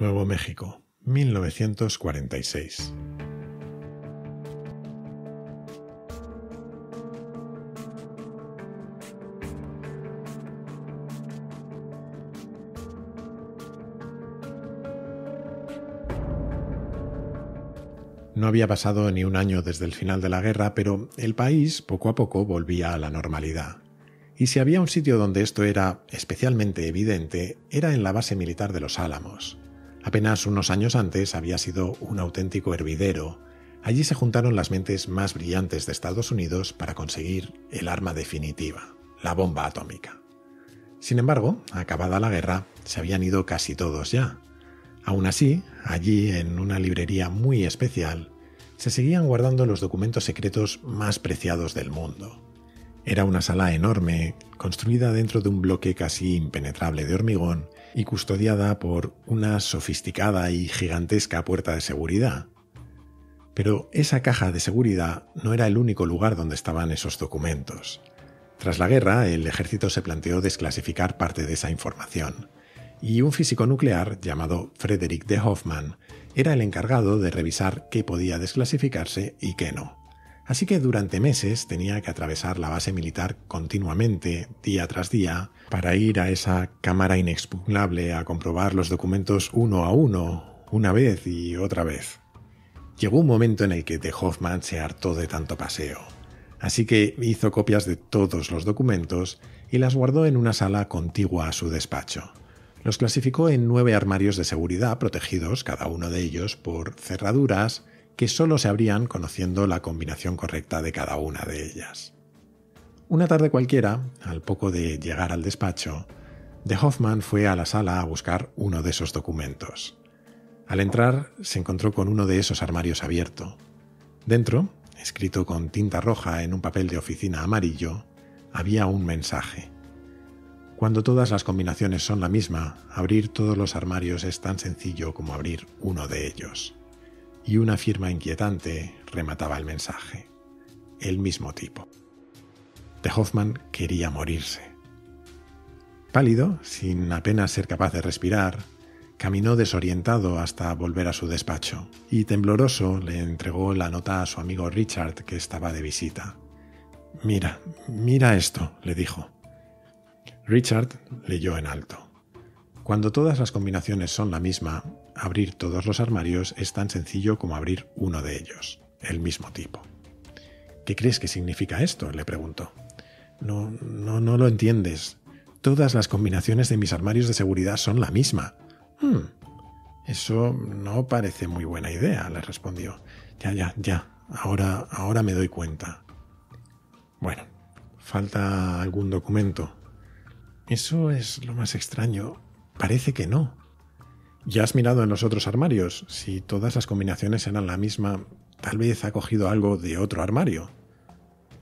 Nuevo México, 1946. No había pasado ni un año desde el final de la guerra, pero el país poco a poco volvía a la normalidad. Y si había un sitio donde esto era especialmente evidente, era en la base militar de los Álamos. Apenas unos años antes había sido un auténtico hervidero. Allí se juntaron las mentes más brillantes de Estados Unidos para conseguir el arma definitiva, la bomba atómica. Sin embargo, acabada la guerra, se habían ido casi todos ya. Aún así, allí, en una librería muy especial, se seguían guardando los documentos secretos más preciados del mundo. Era una sala enorme, construida dentro de un bloque casi impenetrable de hormigón y custodiada por una sofisticada y gigantesca puerta de seguridad. Pero esa caja de seguridad no era el único lugar donde estaban esos documentos. Tras la guerra, el ejército se planteó desclasificar parte de esa información, y un físico nuclear llamado Frederick de Hoffman era el encargado de revisar qué podía desclasificarse y qué no. Así que durante meses tenía que atravesar la base militar continuamente, día tras día, para ir a esa cámara inexpugnable a comprobar los documentos uno a uno, una vez y otra vez. Llegó un momento en el que de Hoffman se hartó de tanto paseo, así que hizo copias de todos los documentos y las guardó en una sala contigua a su despacho. Los clasificó en nueve armarios de seguridad protegidos, cada uno de ellos por cerraduras, que solo se abrían conociendo la combinación correcta de cada una de ellas. Una tarde cualquiera, al poco de llegar al despacho, de Hoffman fue a la sala a buscar uno de esos documentos. Al entrar, se encontró con uno de esos armarios abierto. Dentro, escrito con tinta roja en un papel de oficina amarillo, había un mensaje. Cuando todas las combinaciones son la misma, abrir todos los armarios es tan sencillo como abrir uno de ellos y una firma inquietante remataba el mensaje. El mismo tipo. De Hoffman quería morirse. Pálido, sin apenas ser capaz de respirar, caminó desorientado hasta volver a su despacho y tembloroso le entregó la nota a su amigo Richard que estaba de visita. Mira, mira esto, le dijo. Richard leyó en alto. Cuando todas las combinaciones son la misma, abrir todos los armarios es tan sencillo como abrir uno de ellos, el mismo tipo. ¿Qué crees que significa esto? le preguntó. No, no, no lo entiendes. Todas las combinaciones de mis armarios de seguridad son la misma. Hmm, eso no parece muy buena idea, le respondió. Ya, ya, ya. Ahora, ahora me doy cuenta. Bueno, falta algún documento. Eso es lo más extraño. Parece que no. Ya has mirado en los otros armarios, si todas las combinaciones eran la misma, tal vez ha cogido algo de otro armario.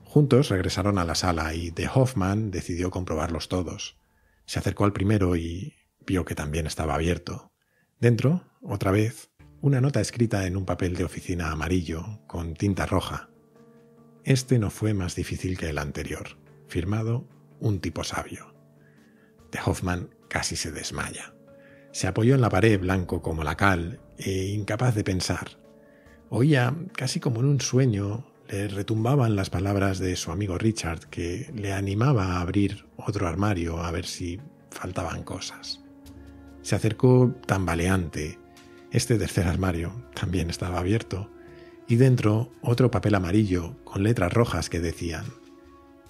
Juntos regresaron a la sala y de Hoffman decidió comprobarlos todos. Se acercó al primero y vio que también estaba abierto. Dentro, otra vez, una nota escrita en un papel de oficina amarillo con tinta roja. Este no fue más difícil que el anterior. Firmado un tipo sabio. De Hoffman casi se desmaya. Se apoyó en la pared blanco como la cal e incapaz de pensar. Oía, casi como en un sueño, le retumbaban las palabras de su amigo Richard, que le animaba a abrir otro armario a ver si faltaban cosas. Se acercó tambaleante. Este tercer armario también estaba abierto, y dentro otro papel amarillo con letras rojas que decían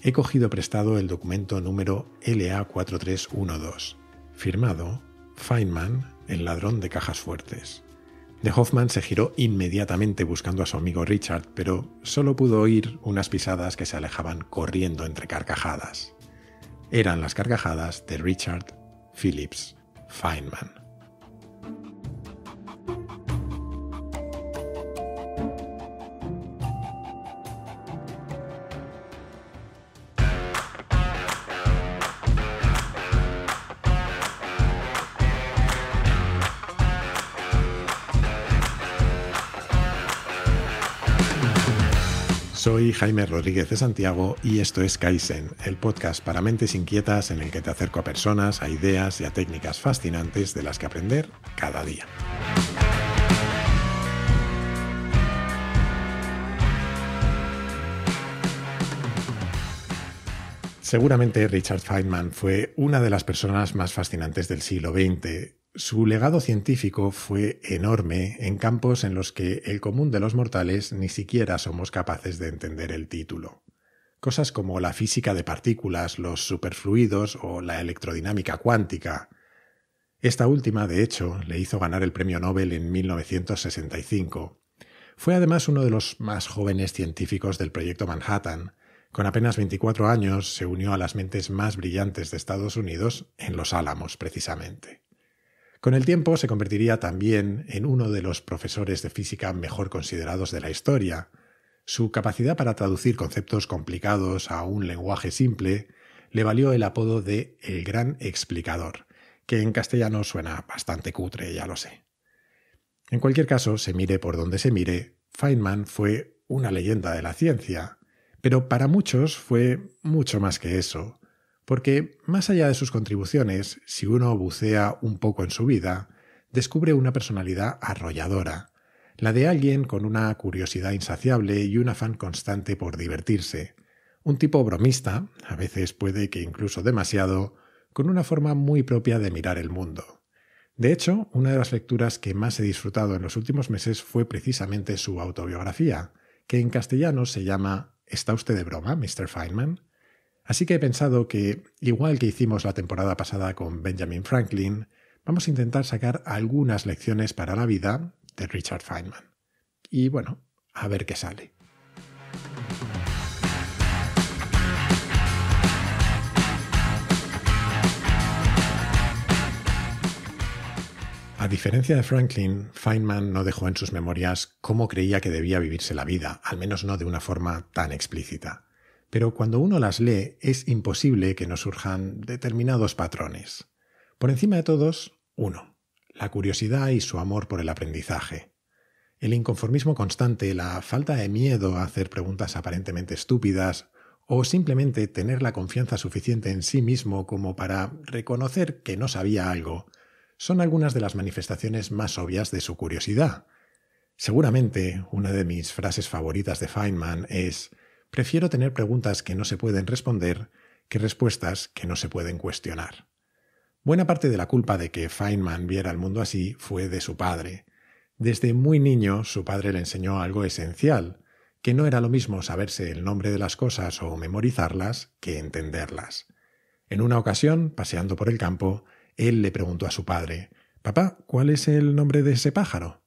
He cogido prestado el documento número LA4312, firmado Feynman, el ladrón de cajas fuertes. De Hoffman se giró inmediatamente buscando a su amigo Richard, pero solo pudo oír unas pisadas que se alejaban corriendo entre carcajadas. Eran las carcajadas de Richard Phillips Feynman. Soy Jaime Rodríguez de Santiago y esto es Kaizen, el podcast para mentes inquietas en el que te acerco a personas, a ideas y a técnicas fascinantes de las que aprender cada día. Seguramente Richard Feynman fue una de las personas más fascinantes del siglo XX su legado científico fue enorme en campos en los que el común de los mortales ni siquiera somos capaces de entender el título. Cosas como la física de partículas, los superfluidos o la electrodinámica cuántica. Esta última, de hecho, le hizo ganar el Premio Nobel en 1965. Fue además uno de los más jóvenes científicos del Proyecto Manhattan. Con apenas 24 años se unió a las mentes más brillantes de Estados Unidos en Los Álamos, precisamente. Con el tiempo se convertiría también en uno de los profesores de física mejor considerados de la historia. Su capacidad para traducir conceptos complicados a un lenguaje simple le valió el apodo de El Gran Explicador, que en castellano suena bastante cutre, ya lo sé. En cualquier caso, se mire por donde se mire, Feynman fue una leyenda de la ciencia, pero para muchos fue mucho más que eso, porque, más allá de sus contribuciones, si uno bucea un poco en su vida, descubre una personalidad arrolladora, la de alguien con una curiosidad insaciable y un afán constante por divertirse, un tipo bromista, a veces puede que incluso demasiado, con una forma muy propia de mirar el mundo. De hecho, una de las lecturas que más he disfrutado en los últimos meses fue precisamente su autobiografía, que en castellano se llama ¿Está usted de broma, Mr. Feynman? Así que he pensado que, igual que hicimos la temporada pasada con Benjamin Franklin, vamos a intentar sacar algunas lecciones para la vida de Richard Feynman. Y bueno, a ver qué sale. A diferencia de Franklin, Feynman no dejó en sus memorias cómo creía que debía vivirse la vida, al menos no de una forma tan explícita pero cuando uno las lee es imposible que no surjan determinados patrones. Por encima de todos, uno, la curiosidad y su amor por el aprendizaje. El inconformismo constante, la falta de miedo a hacer preguntas aparentemente estúpidas, o simplemente tener la confianza suficiente en sí mismo como para reconocer que no sabía algo, son algunas de las manifestaciones más obvias de su curiosidad. Seguramente una de mis frases favoritas de Feynman es Prefiero tener preguntas que no se pueden responder que respuestas que no se pueden cuestionar. Buena parte de la culpa de que Feynman viera el mundo así fue de su padre. Desde muy niño su padre le enseñó algo esencial, que no era lo mismo saberse el nombre de las cosas o memorizarlas que entenderlas. En una ocasión, paseando por el campo, él le preguntó a su padre Papá, ¿cuál es el nombre de ese pájaro?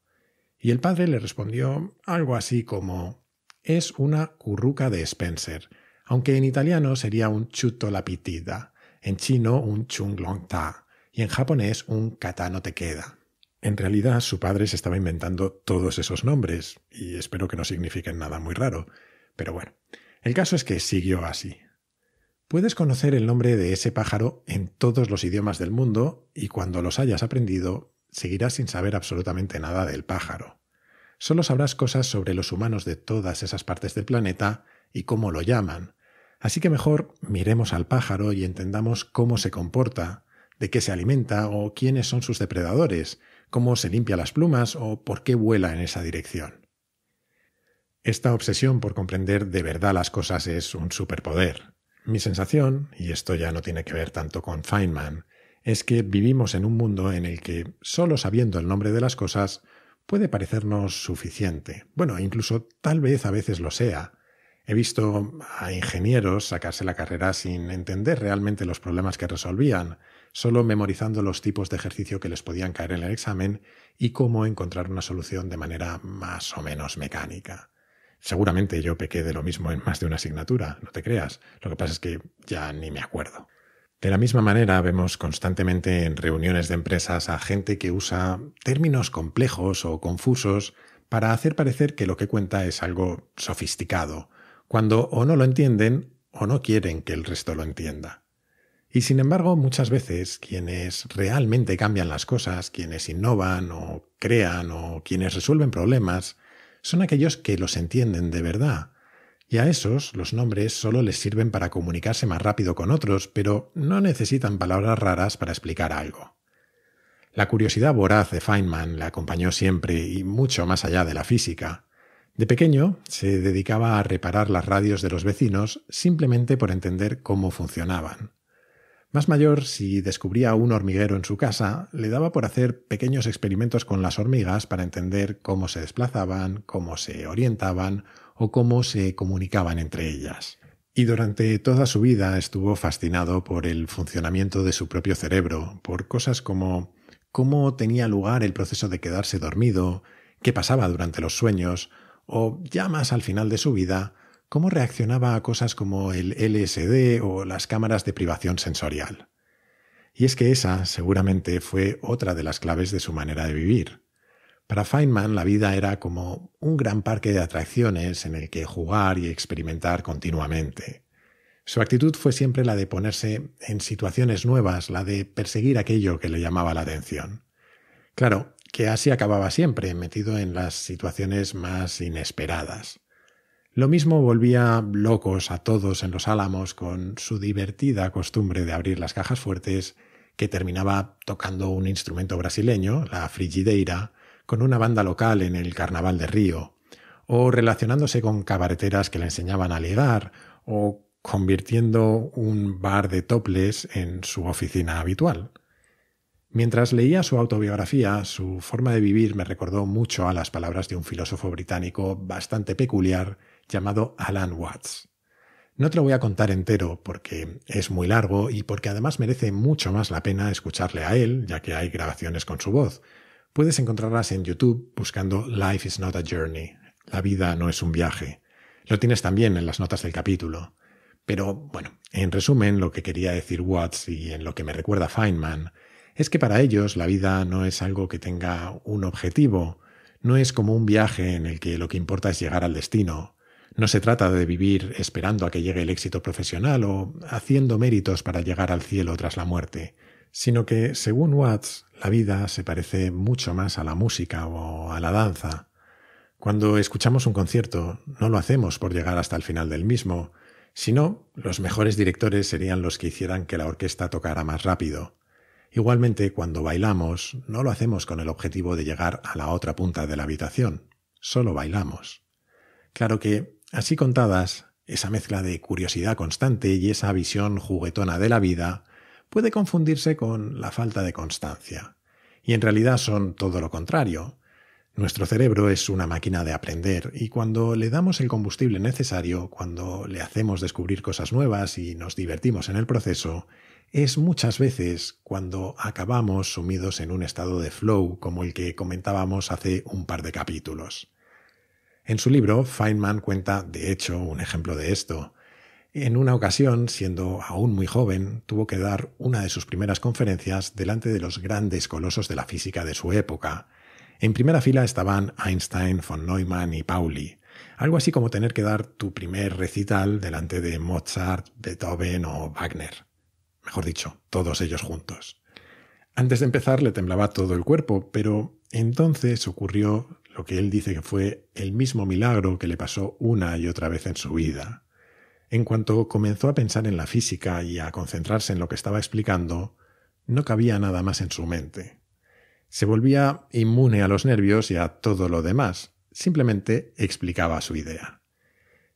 Y el padre le respondió algo así como es una curruca de Spencer, aunque en italiano sería un chuto la pitida, en chino un chunglongta ta y en japonés un katano te queda. En realidad su padre se estaba inventando todos esos nombres y espero que no signifiquen nada muy raro, pero bueno, el caso es que siguió así. Puedes conocer el nombre de ese pájaro en todos los idiomas del mundo y cuando los hayas aprendido seguirás sin saber absolutamente nada del pájaro solo sabrás cosas sobre los humanos de todas esas partes del planeta y cómo lo llaman. Así que mejor miremos al pájaro y entendamos cómo se comporta, de qué se alimenta o quiénes son sus depredadores, cómo se limpia las plumas o por qué vuela en esa dirección. Esta obsesión por comprender de verdad las cosas es un superpoder. Mi sensación, y esto ya no tiene que ver tanto con Feynman, es que vivimos en un mundo en el que, solo sabiendo el nombre de las cosas, puede parecernos suficiente. Bueno, incluso tal vez a veces lo sea. He visto a ingenieros sacarse la carrera sin entender realmente los problemas que resolvían, solo memorizando los tipos de ejercicio que les podían caer en el examen y cómo encontrar una solución de manera más o menos mecánica. Seguramente yo pequé de lo mismo en más de una asignatura, no te creas. Lo que pasa es que ya ni me acuerdo. De la misma manera, vemos constantemente en reuniones de empresas a gente que usa términos complejos o confusos para hacer parecer que lo que cuenta es algo sofisticado, cuando o no lo entienden o no quieren que el resto lo entienda. Y sin embargo, muchas veces quienes realmente cambian las cosas, quienes innovan o crean o quienes resuelven problemas, son aquellos que los entienden de verdad, y a esos los nombres solo les sirven para comunicarse más rápido con otros, pero no necesitan palabras raras para explicar algo. La curiosidad voraz de Feynman la acompañó siempre y mucho más allá de la física. De pequeño se dedicaba a reparar las radios de los vecinos simplemente por entender cómo funcionaban. Más mayor, si descubría un hormiguero en su casa, le daba por hacer pequeños experimentos con las hormigas para entender cómo se desplazaban, cómo se orientaban o cómo se comunicaban entre ellas. Y durante toda su vida estuvo fascinado por el funcionamiento de su propio cerebro, por cosas como cómo tenía lugar el proceso de quedarse dormido, qué pasaba durante los sueños, o ya más al final de su vida, cómo reaccionaba a cosas como el LSD o las cámaras de privación sensorial. Y es que esa seguramente fue otra de las claves de su manera de vivir, para Feynman la vida era como un gran parque de atracciones en el que jugar y experimentar continuamente. Su actitud fue siempre la de ponerse en situaciones nuevas, la de perseguir aquello que le llamaba la atención. Claro, que así acababa siempre, metido en las situaciones más inesperadas. Lo mismo volvía locos a todos en los álamos con su divertida costumbre de abrir las cajas fuertes, que terminaba tocando un instrumento brasileño, la frigideira, con una banda local en el Carnaval de Río, o relacionándose con cabareteras que le enseñaban a ligar, o convirtiendo un bar de toples en su oficina habitual. Mientras leía su autobiografía, su forma de vivir me recordó mucho a las palabras de un filósofo británico bastante peculiar llamado Alan Watts. No te lo voy a contar entero porque es muy largo y porque además merece mucho más la pena escucharle a él, ya que hay grabaciones con su voz, Puedes encontrarlas en YouTube buscando Life is not a journey. La vida no es un viaje. Lo tienes también en las notas del capítulo. Pero bueno, en resumen, lo que quería decir Watts y en lo que me recuerda Feynman es que para ellos la vida no es algo que tenga un objetivo, no es como un viaje en el que lo que importa es llegar al destino. No se trata de vivir esperando a que llegue el éxito profesional o haciendo méritos para llegar al cielo tras la muerte sino que, según Watts, la vida se parece mucho más a la música o a la danza. Cuando escuchamos un concierto, no lo hacemos por llegar hasta el final del mismo, sino los mejores directores serían los que hicieran que la orquesta tocara más rápido. Igualmente, cuando bailamos, no lo hacemos con el objetivo de llegar a la otra punta de la habitación, solo bailamos. Claro que, así contadas, esa mezcla de curiosidad constante y esa visión juguetona de la vida puede confundirse con la falta de constancia. Y en realidad son todo lo contrario. Nuestro cerebro es una máquina de aprender y cuando le damos el combustible necesario, cuando le hacemos descubrir cosas nuevas y nos divertimos en el proceso, es muchas veces cuando acabamos sumidos en un estado de flow como el que comentábamos hace un par de capítulos. En su libro, Feynman cuenta, de hecho, un ejemplo de esto. En una ocasión, siendo aún muy joven, tuvo que dar una de sus primeras conferencias delante de los grandes colosos de la física de su época. En primera fila estaban Einstein, von Neumann y Pauli. Algo así como tener que dar tu primer recital delante de Mozart, Beethoven o Wagner. Mejor dicho, todos ellos juntos. Antes de empezar le temblaba todo el cuerpo, pero entonces ocurrió lo que él dice que fue el mismo milagro que le pasó una y otra vez en su vida. En cuanto comenzó a pensar en la física y a concentrarse en lo que estaba explicando, no cabía nada más en su mente. Se volvía inmune a los nervios y a todo lo demás, simplemente explicaba su idea.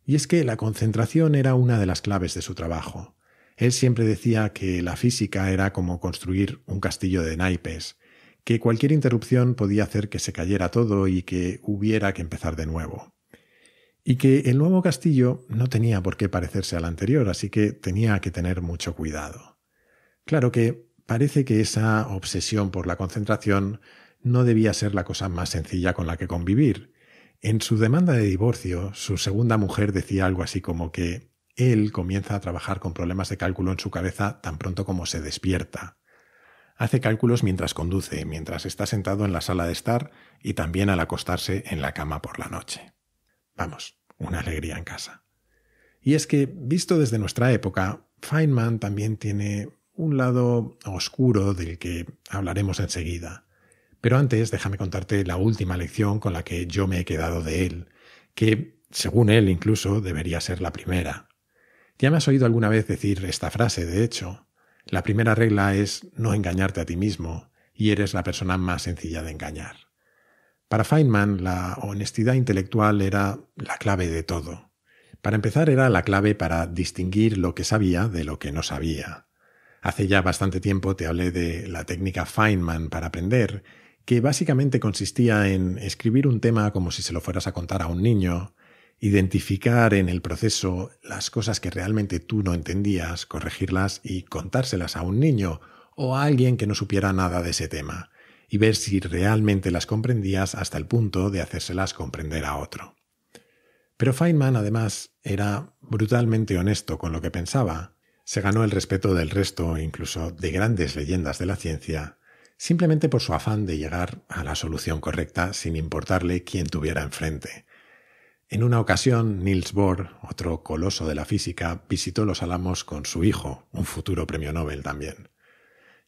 Y es que la concentración era una de las claves de su trabajo. Él siempre decía que la física era como construir un castillo de naipes, que cualquier interrupción podía hacer que se cayera todo y que hubiera que empezar de nuevo y que el nuevo castillo no tenía por qué parecerse al anterior, así que tenía que tener mucho cuidado. Claro que parece que esa obsesión por la concentración no debía ser la cosa más sencilla con la que convivir. En su demanda de divorcio, su segunda mujer decía algo así como que él comienza a trabajar con problemas de cálculo en su cabeza tan pronto como se despierta. Hace cálculos mientras conduce, mientras está sentado en la sala de estar y también al acostarse en la cama por la noche. Vamos, una alegría en casa. Y es que, visto desde nuestra época, Feynman también tiene un lado oscuro del que hablaremos enseguida. Pero antes déjame contarte la última lección con la que yo me he quedado de él, que, según él incluso, debería ser la primera. Ya me has oído alguna vez decir esta frase, de hecho. La primera regla es no engañarte a ti mismo, y eres la persona más sencilla de engañar. Para Feynman, la honestidad intelectual era la clave de todo. Para empezar, era la clave para distinguir lo que sabía de lo que no sabía. Hace ya bastante tiempo te hablé de la técnica Feynman para aprender, que básicamente consistía en escribir un tema como si se lo fueras a contar a un niño, identificar en el proceso las cosas que realmente tú no entendías, corregirlas y contárselas a un niño o a alguien que no supiera nada de ese tema y ver si realmente las comprendías hasta el punto de hacérselas comprender a otro. Pero Feynman además era brutalmente honesto con lo que pensaba, se ganó el respeto del resto, incluso de grandes leyendas de la ciencia, simplemente por su afán de llegar a la solución correcta sin importarle quién tuviera enfrente. En una ocasión, Niels Bohr, otro coloso de la física, visitó los Álamos con su hijo, un futuro premio Nobel también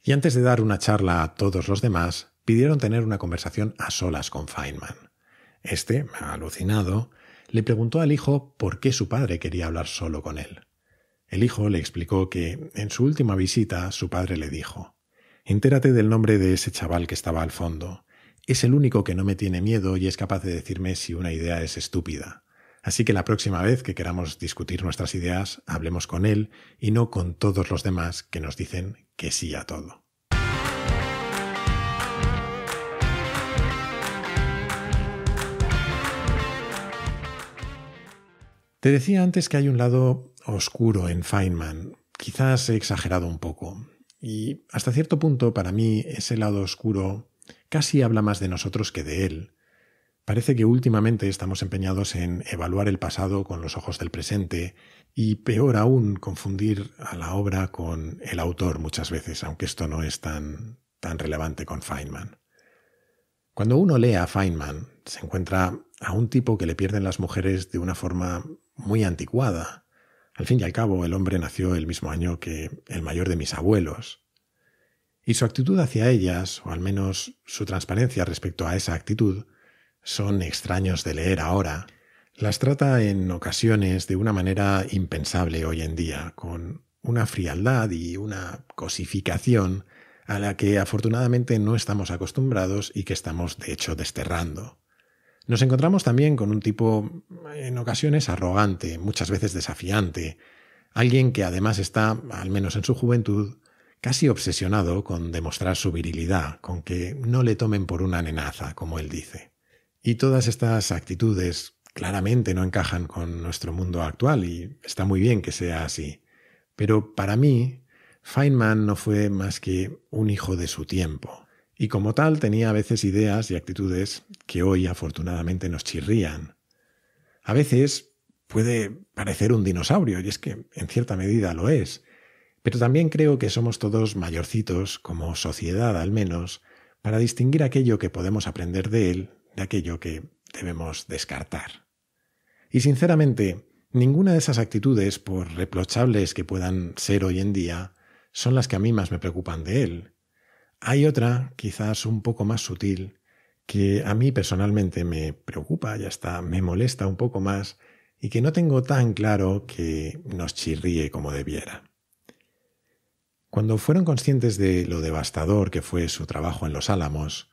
y antes de dar una charla a todos los demás, pidieron tener una conversación a solas con Feynman. Este, alucinado, le preguntó al hijo por qué su padre quería hablar solo con él. El hijo le explicó que, en su última visita, su padre le dijo Entérate del nombre de ese chaval que estaba al fondo. Es el único que no me tiene miedo y es capaz de decirme si una idea es estúpida. Así que la próxima vez que queramos discutir nuestras ideas, hablemos con él y no con todos los demás que nos dicen que sí a todo. Te decía antes que hay un lado oscuro en Feynman. Quizás he exagerado un poco. Y hasta cierto punto para mí ese lado oscuro casi habla más de nosotros que de él. Parece que últimamente estamos empeñados en evaluar el pasado con los ojos del presente y peor aún confundir a la obra con el autor muchas veces, aunque esto no es tan, tan relevante con Feynman. Cuando uno lee a Feynman, se encuentra a un tipo que le pierden las mujeres de una forma muy anticuada. Al fin y al cabo, el hombre nació el mismo año que el mayor de mis abuelos. Y su actitud hacia ellas, o al menos su transparencia respecto a esa actitud, son extraños de leer ahora, las trata en ocasiones de una manera impensable hoy en día, con una frialdad y una cosificación a la que afortunadamente no estamos acostumbrados y que estamos de hecho desterrando. Nos encontramos también con un tipo en ocasiones arrogante, muchas veces desafiante, alguien que además está, al menos en su juventud, casi obsesionado con demostrar su virilidad, con que no le tomen por una nenaza, como él dice. Y todas estas actitudes claramente no encajan con nuestro mundo actual y está muy bien que sea así. Pero para mí, Feynman no fue más que un hijo de su tiempo. Y como tal tenía a veces ideas y actitudes que hoy afortunadamente nos chirrían. A veces puede parecer un dinosaurio, y es que en cierta medida lo es. Pero también creo que somos todos mayorcitos, como sociedad al menos, para distinguir aquello que podemos aprender de él de aquello que debemos descartar. Y sinceramente, ninguna de esas actitudes, por reprochables que puedan ser hoy en día, son las que a mí más me preocupan de él. Hay otra, quizás un poco más sutil, que a mí personalmente me preocupa y hasta me molesta un poco más y que no tengo tan claro que nos chirríe como debiera. Cuando fueron conscientes de lo devastador que fue su trabajo en los Álamos,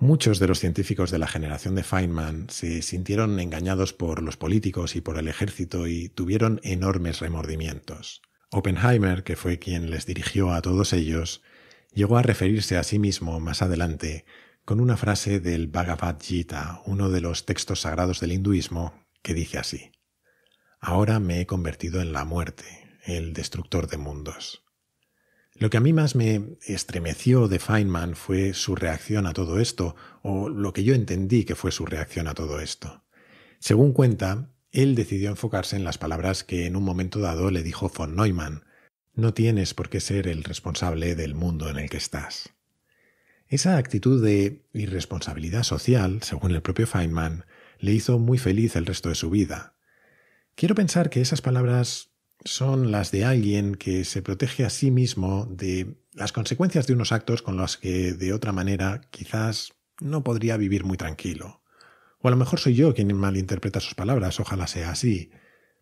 Muchos de los científicos de la generación de Feynman se sintieron engañados por los políticos y por el ejército y tuvieron enormes remordimientos. Oppenheimer, que fue quien les dirigió a todos ellos, llegó a referirse a sí mismo más adelante con una frase del Bhagavad Gita, uno de los textos sagrados del hinduismo, que dice así Ahora me he convertido en la muerte, el destructor de mundos. Lo que a mí más me estremeció de Feynman fue su reacción a todo esto, o lo que yo entendí que fue su reacción a todo esto. Según cuenta, él decidió enfocarse en las palabras que en un momento dado le dijo von Neumann, no tienes por qué ser el responsable del mundo en el que estás. Esa actitud de irresponsabilidad social, según el propio Feynman, le hizo muy feliz el resto de su vida. Quiero pensar que esas palabras son las de alguien que se protege a sí mismo de las consecuencias de unos actos con los que de otra manera quizás no podría vivir muy tranquilo. O a lo mejor soy yo quien malinterpreta sus palabras, ojalá sea así.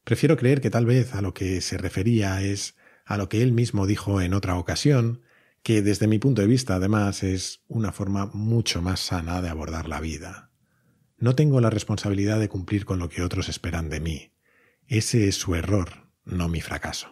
Prefiero creer que tal vez a lo que se refería es a lo que él mismo dijo en otra ocasión, que desde mi punto de vista además es una forma mucho más sana de abordar la vida. No tengo la responsabilidad de cumplir con lo que otros esperan de mí. Ese es su error, no mi fracaso.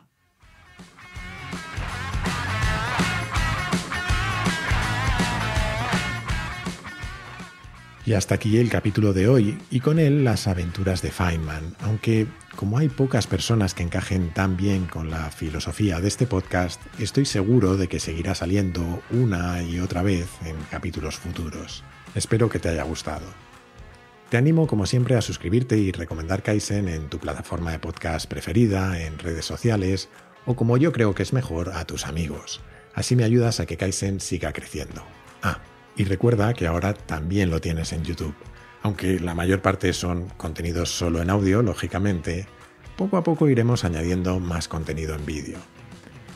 Y hasta aquí el capítulo de hoy y con él las aventuras de Feynman, aunque como hay pocas personas que encajen tan bien con la filosofía de este podcast, estoy seguro de que seguirá saliendo una y otra vez en capítulos futuros. Espero que te haya gustado. Te animo, como siempre, a suscribirte y recomendar Kaizen en tu plataforma de podcast preferida, en redes sociales o, como yo creo que es mejor, a tus amigos. Así me ayudas a que Kaizen siga creciendo. Ah, y recuerda que ahora también lo tienes en YouTube. Aunque la mayor parte son contenidos solo en audio, lógicamente, poco a poco iremos añadiendo más contenido en vídeo.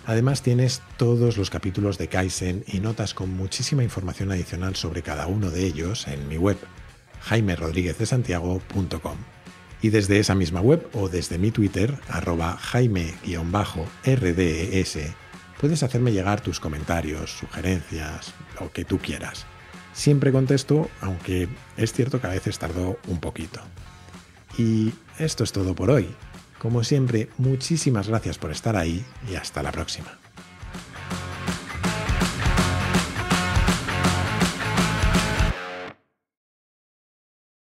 Además tienes todos los capítulos de Kaizen y notas con muchísima información adicional sobre cada uno de ellos en mi web jaimerodríguezdesantiago.com. Y desde esa misma web o desde mi Twitter, arroba jaime-rdes, puedes hacerme llegar tus comentarios, sugerencias, lo que tú quieras. Siempre contesto, aunque es cierto que a veces tardó un poquito. Y esto es todo por hoy. Como siempre, muchísimas gracias por estar ahí y hasta la próxima.